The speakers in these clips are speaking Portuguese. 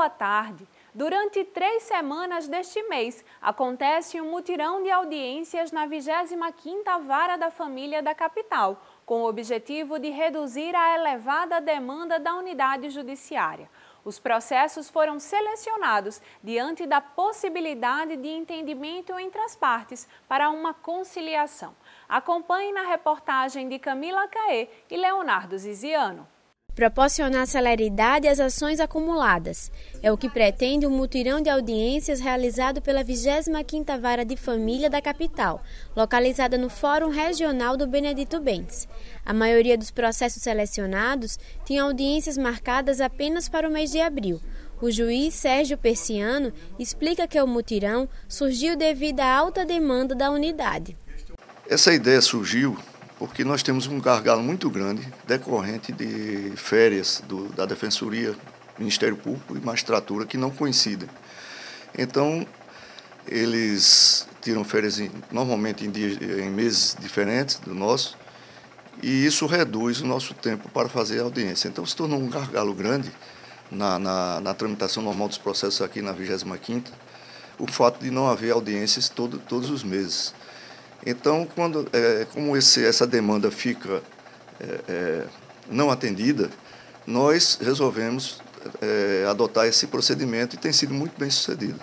Boa tarde. Durante três semanas deste mês, acontece um mutirão de audiências na 25ª Vara da Família da capital, com o objetivo de reduzir a elevada demanda da unidade judiciária. Os processos foram selecionados diante da possibilidade de entendimento entre as partes para uma conciliação. Acompanhe na reportagem de Camila Caê e Leonardo Ziziano proporcionar celeridade às ações acumuladas. É o que pretende o mutirão de audiências realizado pela 25ª Vara de Família da capital, localizada no Fórum Regional do Benedito Bentes. A maioria dos processos selecionados tinha audiências marcadas apenas para o mês de abril. O juiz Sérgio Persiano explica que o mutirão surgiu devido à alta demanda da unidade. Essa ideia surgiu porque nós temos um gargalo muito grande decorrente de férias do, da Defensoria, Ministério Público e magistratura que não coincidem. Então, eles tiram férias em, normalmente em, dias, eh, em meses diferentes do nosso, e isso reduz o nosso tempo para fazer a audiência. Então, se tornou um gargalo grande na, na, na tramitação normal dos processos aqui na 25ª, o fato de não haver audiências todo, todos os meses. Então, quando, é, como esse, essa demanda fica é, é não atendida, nós resolvemos é, adotar esse procedimento e tem sido muito bem sucedido.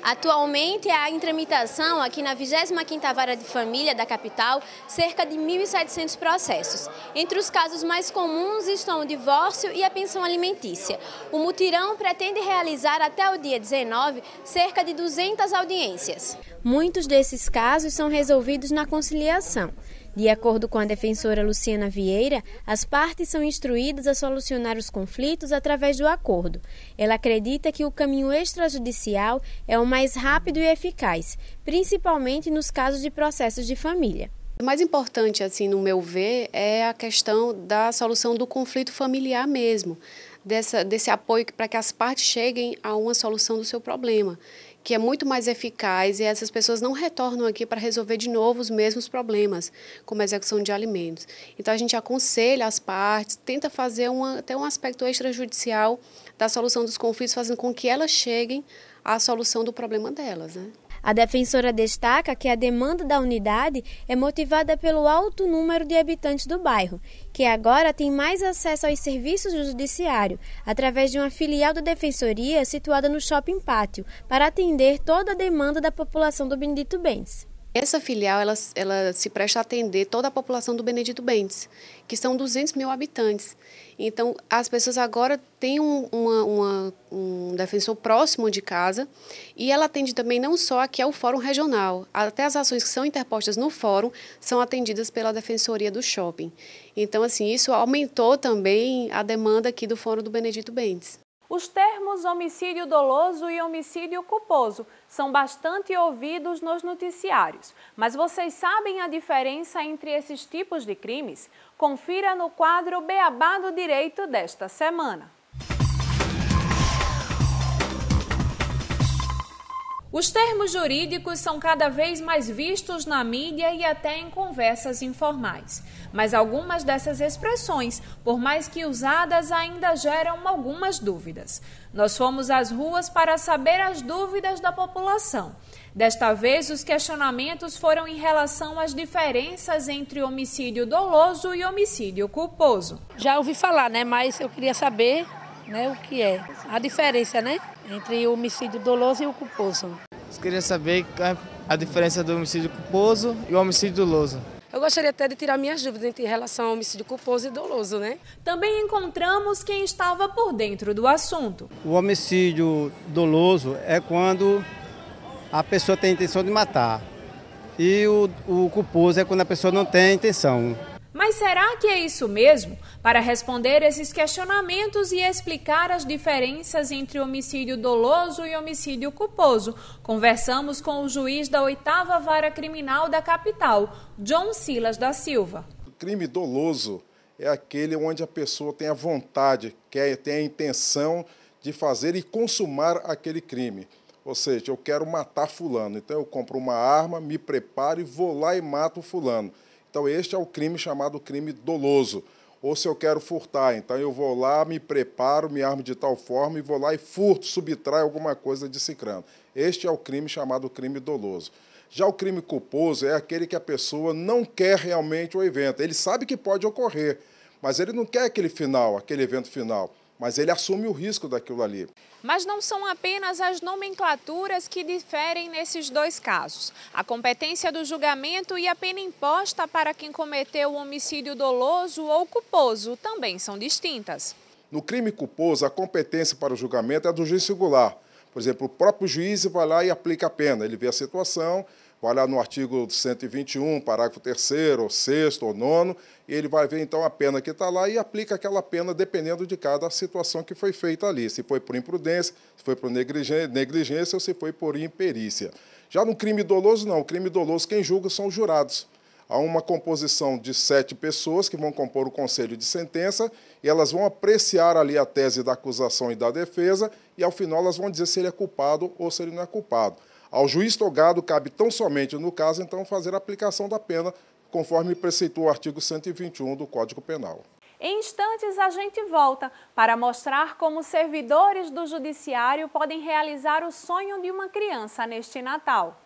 Atualmente há em tramitação aqui na 25ª Vara de Família da capital cerca de 1.700 processos. Entre os casos mais comuns estão o divórcio e a pensão alimentícia. O mutirão pretende realizar até o dia 19 cerca de 200 audiências. Muitos desses casos são resolvidos na conciliação. De acordo com a defensora Luciana Vieira, as partes são instruídas a solucionar os conflitos através do acordo. Ela acredita que o caminho extrajudicial é o mais rápido e eficaz, principalmente nos casos de processos de família. O mais importante, assim, no meu ver, é a questão da solução do conflito familiar mesmo dessa, desse apoio para que as partes cheguem a uma solução do seu problema, que é muito mais eficaz e essas pessoas não retornam aqui para resolver de novo os mesmos problemas, como a execução de alimentos. Então, a gente aconselha as partes, tenta fazer uma, até um aspecto extrajudicial da solução dos conflitos, fazendo com que elas cheguem à solução do problema delas. Né? A defensora destaca que a demanda da unidade é motivada pelo alto número de habitantes do bairro, que agora tem mais acesso aos serviços do judiciário, através de uma filial da defensoria situada no shopping pátio, para atender toda a demanda da população do Benedito Bens. Essa filial ela, ela se presta a atender toda a população do Benedito Bentes, que são 200 mil habitantes. Então, as pessoas agora têm um, uma, uma, um defensor próximo de casa e ela atende também não só aqui ao Fórum Regional, até as ações que são interpostas no Fórum são atendidas pela Defensoria do Shopping. Então, assim, isso aumentou também a demanda aqui do Fórum do Benedito Bentes. Os termos homicídio doloso e homicídio culposo são bastante ouvidos nos noticiários, mas vocês sabem a diferença entre esses tipos de crimes? Confira no quadro Beabá do Direito desta semana. Os termos jurídicos são cada vez mais vistos na mídia e até em conversas informais. Mas algumas dessas expressões, por mais que usadas, ainda geram algumas dúvidas. Nós fomos às ruas para saber as dúvidas da população. Desta vez, os questionamentos foram em relação às diferenças entre homicídio doloso e homicídio culposo. Já ouvi falar, né? Mas eu queria saber né, o que é, a diferença né, entre o homicídio doloso e o culposo. Eu queria saber é a diferença do homicídio culposo e o homicídio doloso. Eu gostaria até de tirar minhas dúvidas em relação ao homicídio culposo e doloso, né? Também encontramos quem estava por dentro do assunto. O homicídio doloso é quando a pessoa tem a intenção de matar. E o, o culposo é quando a pessoa não tem a intenção. Mas será que é isso mesmo? Para responder esses questionamentos e explicar as diferenças entre homicídio doloso e homicídio culposo, conversamos com o juiz da oitava vara criminal da capital, John Silas da Silva. O crime doloso é aquele onde a pessoa tem a vontade, quer, tem a intenção de fazer e consumar aquele crime. Ou seja, eu quero matar fulano, então eu compro uma arma, me preparo e vou lá e mato fulano. Então este é o crime chamado crime doloso ou se eu quero furtar. Então eu vou lá, me preparo, me armo de tal forma e vou lá e furto, subtrai alguma coisa de cicrano. Este é o crime chamado crime doloso. Já o crime culposo é aquele que a pessoa não quer realmente o evento. Ele sabe que pode ocorrer, mas ele não quer aquele final, aquele evento final mas ele assume o risco daquilo ali. Mas não são apenas as nomenclaturas que diferem nesses dois casos. A competência do julgamento e a pena imposta para quem cometeu o homicídio doloso ou culposo também são distintas. No crime culposo, a competência para o julgamento é do juiz singular. Por exemplo, o próprio juiz vai lá e aplica a pena. Ele vê a situação, vai lá no artigo 121, parágrafo 3 ou 6 ou 9, e ele vai ver então a pena que está lá e aplica aquela pena dependendo de cada situação que foi feita ali, se foi por imprudência, se foi por negligência ou se foi por imperícia. Já no crime doloso, não. O crime doloso quem julga são os jurados. Há uma composição de sete pessoas que vão compor o conselho de sentença e elas vão apreciar ali a tese da acusação e da defesa e, ao final, elas vão dizer se ele é culpado ou se ele não é culpado. Ao juiz togado cabe tão somente, no caso, então, fazer a aplicação da pena, conforme preceitou o artigo 121 do Código Penal. Em instantes, a gente volta para mostrar como servidores do Judiciário podem realizar o sonho de uma criança neste Natal.